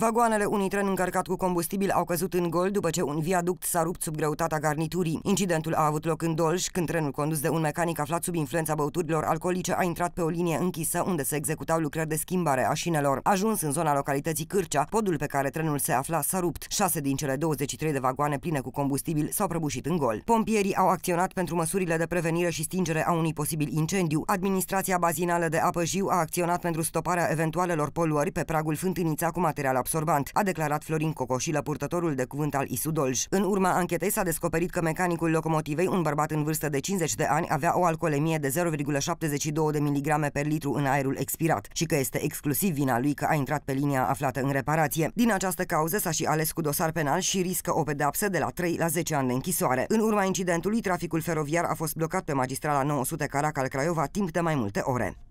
Vagoanele unui tren încărcat cu combustibil au căzut în gol după ce un viaduct s-a rupt sub greutatea garniturii. Incidentul a avut loc în Dolj, când trenul condus de un mecanic aflat sub influența băuturilor alcoolice a intrat pe o linie închisă unde se executau lucrări de schimbare a șinelor. Ajuns în zona localității Cârcea, podul pe care trenul se afla s-a rupt. Șase din cele 23 de vagoane pline cu combustibil s-au prăbușit în gol. Pompierii au acționat pentru măsurile de prevenire și stingere a unui posibil incendiu. Administrația bazinală de apă Jiu a acționat pentru stoparea eventualelor poluări pe pragul Fântânița cu material absorbant, a declarat Florin Cocoșilă, purtătorul de cuvânt al Isudolj. În urma anchetei s-a descoperit că mecanicul locomotivei, un bărbat în vârstă de 50 de ani, avea o alcoolemie de 0,72 de miligrame per litru în aerul expirat și că este exclusiv vina lui că a intrat pe linia aflată în reparație. Din această cauză s-a și ales cu dosar penal și riscă o pedapsă de la 3 la 10 ani de închisoare. În urma incidentului, traficul feroviar a fost blocat pe magistrala 900 Caracal-Craiova timp de mai multe ore.